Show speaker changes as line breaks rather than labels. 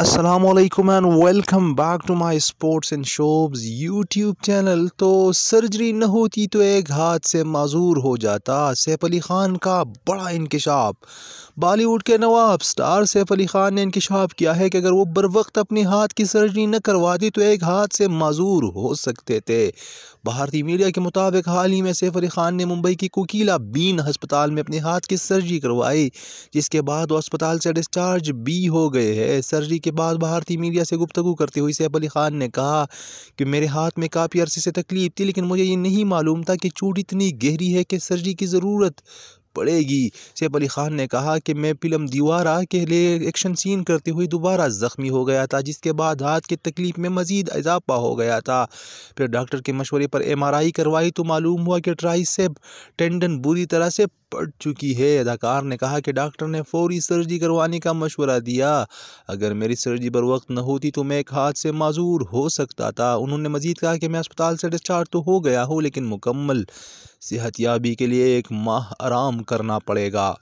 السلام علیکم and welcome back to my sports and showbiz YouTube channel تو surgery نہ ہوتی تو ایک ہاتھ سے معذور ہو جاتا سیف علی خان کا بڑا انکشاف بالی ووڈ کے نواب سٹار سیف علی خان نے انکشاف کیا ہے کہ اگر وہ بر وقت اپنے ہاتھ کی سرجری نہ کرواتی تو ایک ہاتھ سے معذور ہو سکتے تھے بھارتی میڈیا کے مطابق حال ہی میں سیف علی خان نے ممبئی کی کوکیلا بین ہسپتال میں اپنے ہاتھ کی سرجری کروائی جس کے بعد وہ ہسپتال سے ڈسچارج بھی ہو گئے ہے سرجری کے بعد بھارتی میڈیا سے گفتگو کرتے ہوئے سیف علی خان نے کہا کہ میرے ہاتھ میں کافی عرصے سے تکلیف تھی لیکن مجھے یہ نہیں معلوم تھا کہ چوٹ اتنی گہری ہے کہ سرجری کی ضرورت پڑے گی سیف علی خان نے کہا کہ میں فلم دیوارہ کے لیے ایکشن سین کرتے ہوئے دوبارہ زخمی ہو گیا تھا جس کے بعد ہاتھ کے تکلیف میں مزید اضافہ ہو گیا تھا پھر ڈاکٹر کے مشورے پر ایم آر آئی کروائی تو معلوم ہوا کہ ٹرائی سیپ ٹینڈن بری طرح سے پڑ چکی ہے اداکار نے کہا کہ ڈاکٹر نے فوری سرجری کروانے کا مشورہ دیا اگر میری سرجری وقت نہ ہوتی تو میں ایک ہاتھ سے معذور ہو سکتا تھا انہوں نے مزید کہا کہ میں اسپتال سے ڈسچارج تو ہو گیا ہوں لیکن مکمل صحتیابی کے لیے ایک ماہ آرام کرنا پڑے گا